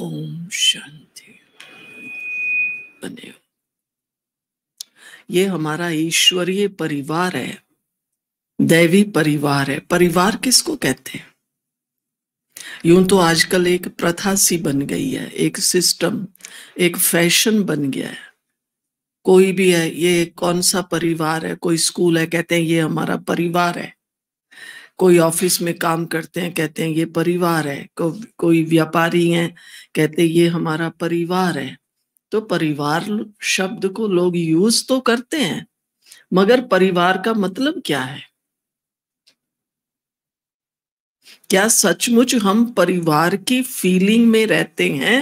ओम शांति बने ये हमारा ईश्वरीय परिवार है दैवी परिवार है परिवार किसको कहते हैं यूं तो आजकल एक प्रथा सी बन गई है एक सिस्टम एक फैशन बन गया है कोई भी है ये कौन सा परिवार है कोई स्कूल है कहते हैं ये हमारा परिवार है कोई ऑफिस में काम करते हैं कहते हैं ये परिवार है को, कोई व्यापारी हैं कहते हैं ये हमारा परिवार है तो परिवार शब्द को लोग यूज तो करते हैं मगर परिवार का मतलब क्या है क्या सचमुच हम परिवार की फीलिंग में रहते हैं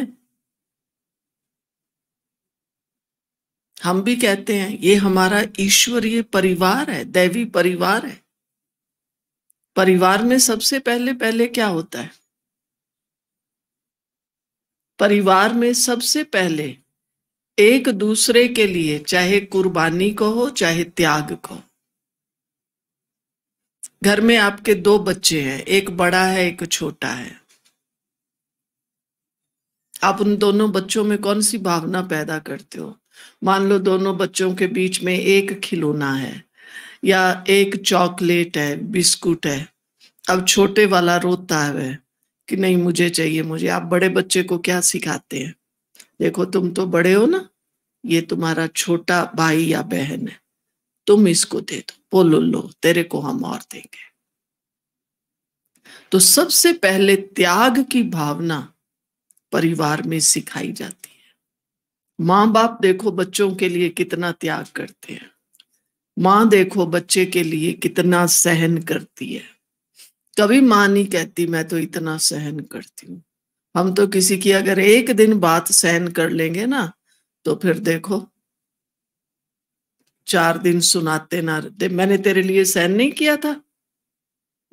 हम भी कहते हैं ये हमारा ईश्वरीय परिवार है दैवी परिवार है परिवार में सबसे पहले पहले क्या होता है परिवार में सबसे पहले एक दूसरे के लिए चाहे कुर्बानी को हो चाहे त्याग को घर में आपके दो बच्चे हैं एक बड़ा है एक छोटा है आप उन दोनों बच्चों में कौन सी भावना पैदा करते हो मान लो दोनों बच्चों के बीच में एक खिलौना है या एक चॉकलेट है बिस्कुट है तब छोटे वाला रोता है कि नहीं मुझे चाहिए मुझे आप बड़े बच्चे को क्या सिखाते हैं देखो तुम तो बड़े हो ना ये तुम्हारा छोटा भाई या बहन है तुम इसको दे दो बोलो लो तेरे को हम और देंगे तो सबसे पहले त्याग की भावना परिवार में सिखाई जाती है माँ बाप देखो बच्चों के लिए कितना त्याग करते हैं मां देखो बच्चे के लिए कितना सहन करती है कभी मां नहीं कहती मैं तो इतना सहन करती हूं हम तो किसी की अगर एक दिन बात सहन कर लेंगे ना तो फिर देखो चार दिन सुनाते ना रहते मैंने तेरे लिए सहन नहीं किया था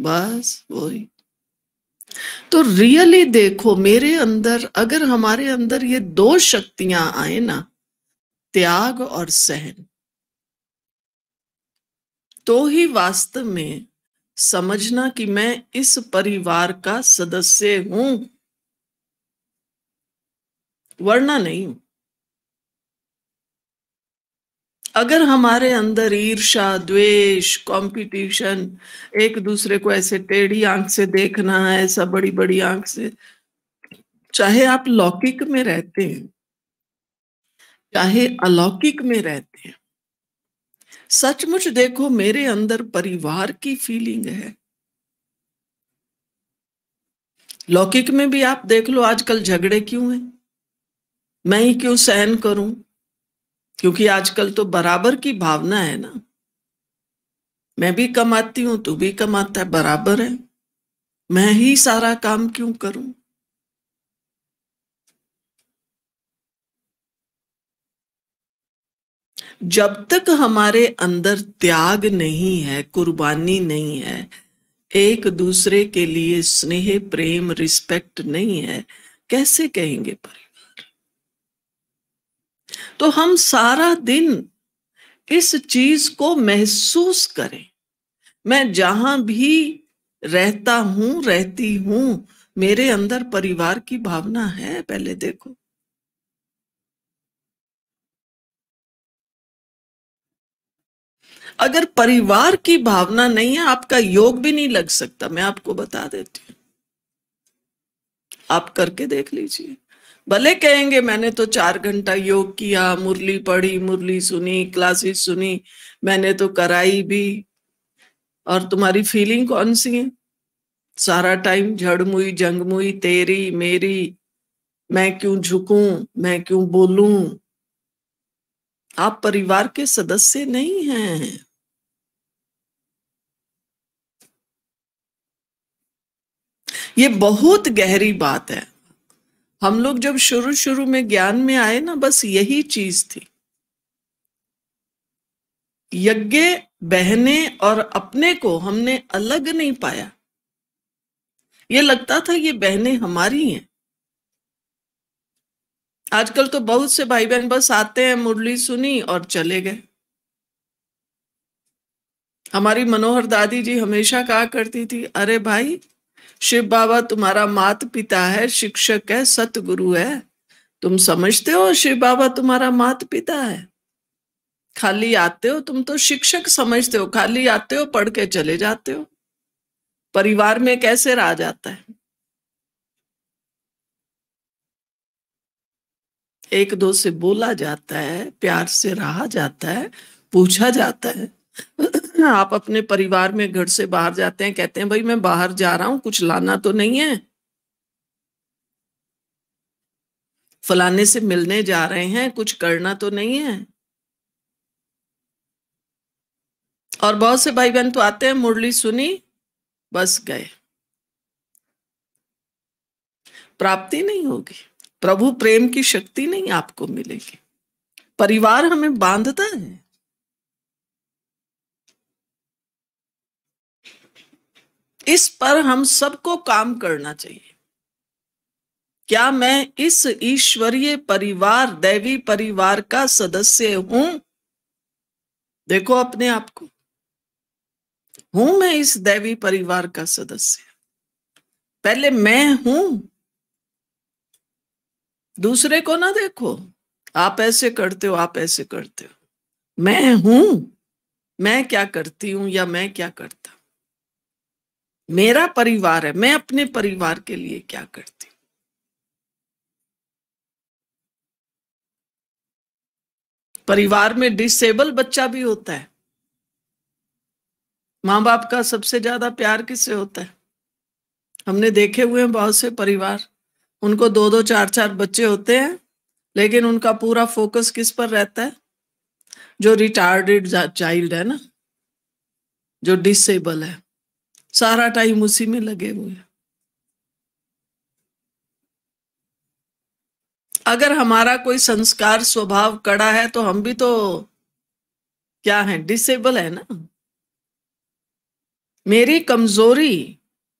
बस वही तो रियली देखो मेरे अंदर अगर हमारे अंदर ये दो शक्तियां आए ना त्याग और सहन तो ही वास्तव में समझना कि मैं इस परिवार का सदस्य हूं वरना नहीं हूं अगर हमारे अंदर ईर्षा द्वेष कंपटीशन एक दूसरे को ऐसे टेढ़ी आंख से देखना है ऐसा बड़ी बड़ी आंख से चाहे आप लौकिक में रहते हैं चाहे अलौकिक में रहते हैं सचमुच देखो मेरे अंदर परिवार की फीलिंग है लौकिक में भी आप देख लो आजकल झगड़े क्यों हैं मैं ही क्यों सहन करूं क्योंकि आजकल तो बराबर की भावना है ना मैं भी कमाती हूं तू भी कमाता है बराबर है मैं ही सारा काम क्यों करूं जब तक हमारे अंदर त्याग नहीं है कुर्बानी नहीं है एक दूसरे के लिए स्नेह प्रेम रिस्पेक्ट नहीं है कैसे कहेंगे परिवार तो हम सारा दिन इस चीज को महसूस करें मैं जहां भी रहता हूं रहती हूं मेरे अंदर परिवार की भावना है पहले देखो अगर परिवार की भावना नहीं है आपका योग भी नहीं लग सकता मैं आपको बता देती हूँ आप करके देख लीजिए भले कहेंगे मैंने तो चार घंटा योग किया मुरली पढ़ी मुरली सुनी क्लासेस सुनी मैंने तो कराई भी और तुम्हारी फीलिंग कौन सी है सारा टाइम झड़मुई जंगमुई तेरी मेरी मैं क्यों झुकूं मैं क्यों बोलूं आप परिवार के सदस्य नहीं हैं ये बहुत गहरी बात है हम लोग जब शुरू शुरू में ज्ञान में आए ना बस यही चीज थी यज्ञ बहने और अपने को हमने अलग नहीं पाया ये लगता था ये बहने हमारी हैं आजकल तो बहुत से भाई बहन बस आते हैं मुरली सुनी और चले गए हमारी मनोहर दादी जी हमेशा कहा करती थी अरे भाई शिव बाबा तुम्हारा मात पिता है शिक्षक है सतगुरु है तुम समझते हो शिव बाबा तुम्हारा मात पिता है खाली आते हो तुम तो शिक्षक समझते हो खाली आते हो पढ़ के चले जाते हो परिवार में कैसे रह जाता है एक दो से बोला जाता है प्यार से रहा जाता है पूछा जाता है ना आप अपने परिवार में घर से बाहर जाते हैं कहते हैं भाई मैं बाहर जा रहा हूं कुछ लाना तो नहीं है फलाने से मिलने जा रहे हैं कुछ करना तो नहीं है और बहुत से भाई बहन तो आते हैं मुरली सुनी बस गए प्राप्ति नहीं होगी प्रभु प्रेम की शक्ति नहीं आपको मिलेगी परिवार हमें बांधता है इस पर हम सबको काम करना चाहिए क्या मैं इस ईश्वरीय परिवार दैवी परिवार का सदस्य हूं देखो अपने आप को हूं मैं इस दैवी परिवार का सदस्य पहले मैं हूं दूसरे को ना देखो आप ऐसे करते हो आप ऐसे करते हो मैं हूं मैं क्या करती हूं या मैं क्या करता मेरा परिवार है मैं अपने परिवार के लिए क्या करती परिवार में डिसेबल बच्चा भी होता है मां बाप का सबसे ज्यादा प्यार किससे होता है हमने देखे हुए हैं बहुत से परिवार उनको दो दो चार चार बच्चे होते हैं लेकिन उनका पूरा फोकस किस पर रहता है जो रिटायर्डेड चाइल्ड है ना जो डिसेबल है सारा टाइम उसी में लगे हुए अगर हमारा कोई संस्कार स्वभाव कड़ा है तो हम भी तो क्या है डिसेबल है ना मेरी कमजोरी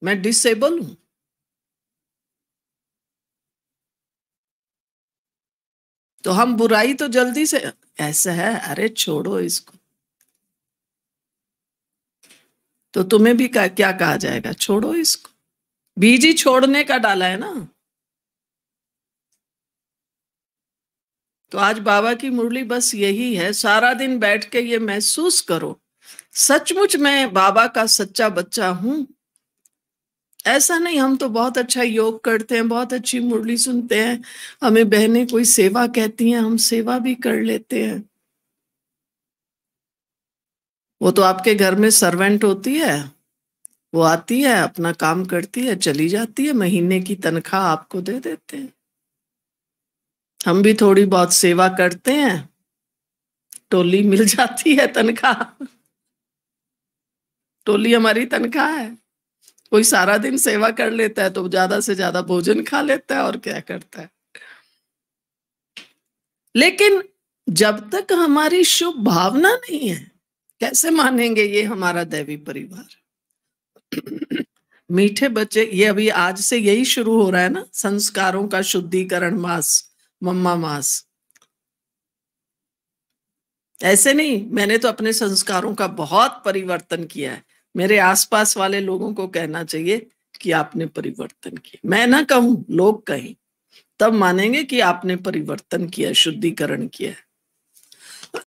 मैं डिसेबल हूं तो हम बुराई तो जल्दी से ऐसा है अरे छोड़ो इसको तो तुम्हें भी का, क्या कहा जाएगा छोड़ो इसको बीज ही छोड़ने का डाला है ना तो आज बाबा की मुरली बस यही है सारा दिन बैठ के ये महसूस करो सचमुच मैं बाबा का सच्चा बच्चा हूं ऐसा नहीं हम तो बहुत अच्छा योग करते हैं बहुत अच्छी मुरली सुनते हैं हमें बहनें कोई सेवा कहती हैं हम सेवा भी कर लेते हैं वो तो आपके घर में सर्वेंट होती है वो आती है अपना काम करती है चली जाती है महीने की तनख्वाह आपको दे देते हैं हम भी थोड़ी बहुत सेवा करते हैं टोली मिल जाती है तनख्वाह टोली हमारी तनख्वाह है कोई सारा दिन सेवा कर लेता है तो ज्यादा से ज्यादा भोजन खा लेता है और क्या करता है लेकिन जब तक हमारी शुभ भावना नहीं है कैसे मानेंगे ये हमारा दैवी परिवार मीठे बच्चे ये अभी आज से यही शुरू हो रहा है ना संस्कारों का शुद्धिकरण मास मम्मा मास ऐसे नहीं मैंने तो अपने संस्कारों का बहुत परिवर्तन किया है मेरे आसपास वाले लोगों को कहना चाहिए कि आपने परिवर्तन किया मैं ना कहूं लोग कहें तब मानेंगे कि आपने परिवर्तन किया शुद्धिकरण किया है